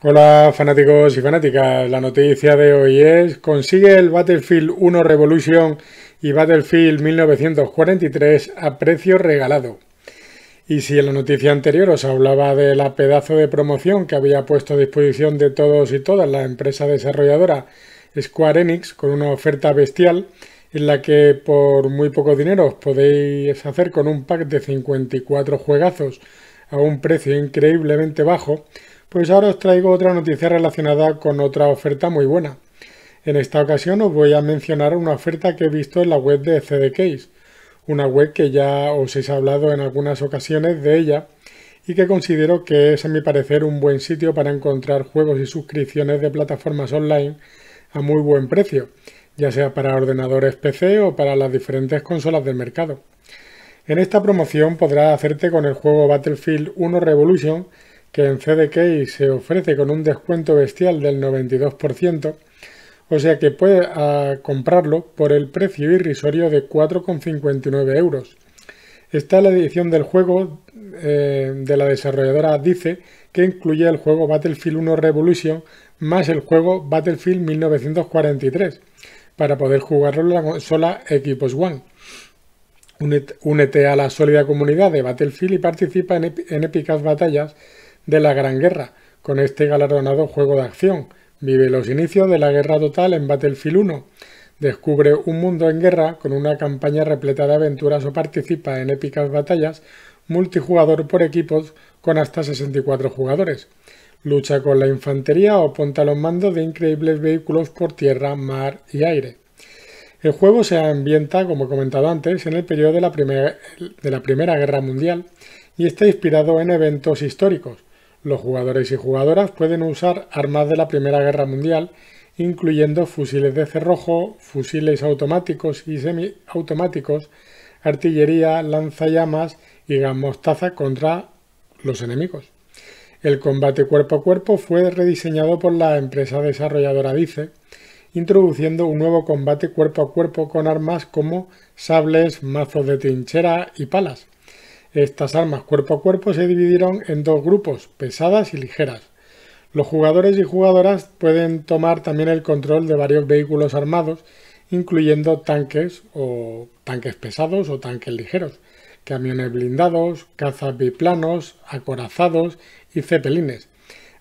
Hola fanáticos y fanáticas, la noticia de hoy es, consigue el Battlefield 1 Revolution y Battlefield 1943 a precio regalado. Y si en la noticia anterior os hablaba de la pedazo de promoción que había puesto a disposición de todos y todas la empresa desarrolladora Square Enix con una oferta bestial en la que por muy poco dinero os podéis hacer con un pack de 54 juegazos a un precio increíblemente bajo, pues ahora os traigo otra noticia relacionada con otra oferta muy buena. En esta ocasión os voy a mencionar una oferta que he visto en la web de Case, una web que ya os he hablado en algunas ocasiones de ella y que considero que es a mi parecer un buen sitio para encontrar juegos y suscripciones de plataformas online a muy buen precio, ya sea para ordenadores PC o para las diferentes consolas del mercado. En esta promoción podrás hacerte con el juego Battlefield 1 Revolution que en CDK se ofrece con un descuento bestial del 92%, o sea que puede ah, comprarlo por el precio irrisorio de 4,59 euros. Está la edición del juego eh, de la desarrolladora Dice, que incluye el juego Battlefield 1 Revolution más el juego Battlefield 1943, para poder jugarlo en la consola Equipos One. Únete a la sólida comunidad de Battlefield y participa en épicas batallas de la Gran Guerra, con este galardonado juego de acción. Vive los inicios de la guerra total en Battlefield 1. Descubre un mundo en guerra con una campaña repleta de aventuras o participa en épicas batallas multijugador por equipos con hasta 64 jugadores. Lucha con la infantería o ponta los mandos de increíbles vehículos por tierra, mar y aire. El juego se ambienta, como he comentado antes, en el periodo de la, de la Primera Guerra Mundial y está inspirado en eventos históricos. Los jugadores y jugadoras pueden usar armas de la Primera Guerra Mundial, incluyendo fusiles de cerrojo, fusiles automáticos y semiautomáticos, artillería, lanzallamas y gas mostaza contra los enemigos. El combate cuerpo a cuerpo fue rediseñado por la empresa desarrolladora Dice, introduciendo un nuevo combate cuerpo a cuerpo con armas como sables, mazos de trinchera y palas. Estas armas cuerpo a cuerpo se dividieron en dos grupos, pesadas y ligeras. Los jugadores y jugadoras pueden tomar también el control de varios vehículos armados, incluyendo tanques o tanques pesados o tanques ligeros, camiones blindados, cazas biplanos, acorazados y cepelines,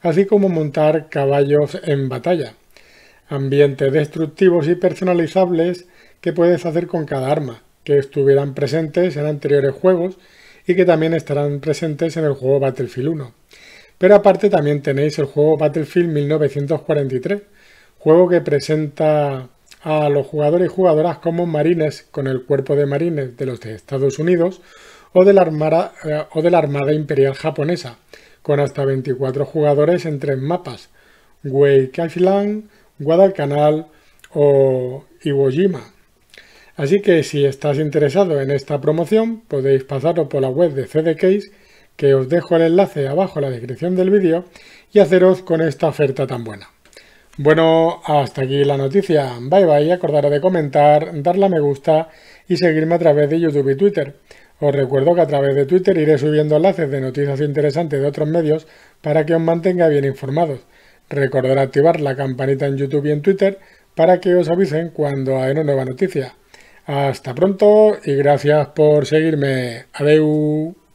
así como montar caballos en batalla. Ambientes destructivos y personalizables que puedes hacer con cada arma, que estuvieran presentes en anteriores juegos y que también estarán presentes en el juego Battlefield 1. Pero aparte también tenéis el juego Battlefield 1943, juego que presenta a los jugadores y jugadoras como marines con el cuerpo de marines de los de Estados Unidos o de la Armada, eh, o de la Armada Imperial Japonesa, con hasta 24 jugadores en tres mapas, Wake Island, Guadalcanal o Iwo Jima. Así que si estás interesado en esta promoción podéis pasaros por la web de Case, que os dejo el enlace abajo en la descripción del vídeo y haceros con esta oferta tan buena. Bueno, hasta aquí la noticia. Bye bye, acordaros de comentar, darle a me gusta y seguirme a través de YouTube y Twitter. Os recuerdo que a través de Twitter iré subiendo enlaces de noticias interesantes de otros medios para que os mantenga bien informados. Recordad activar la campanita en YouTube y en Twitter para que os avisen cuando hay una nueva noticia. Hasta pronto y gracias por seguirme. Adeu.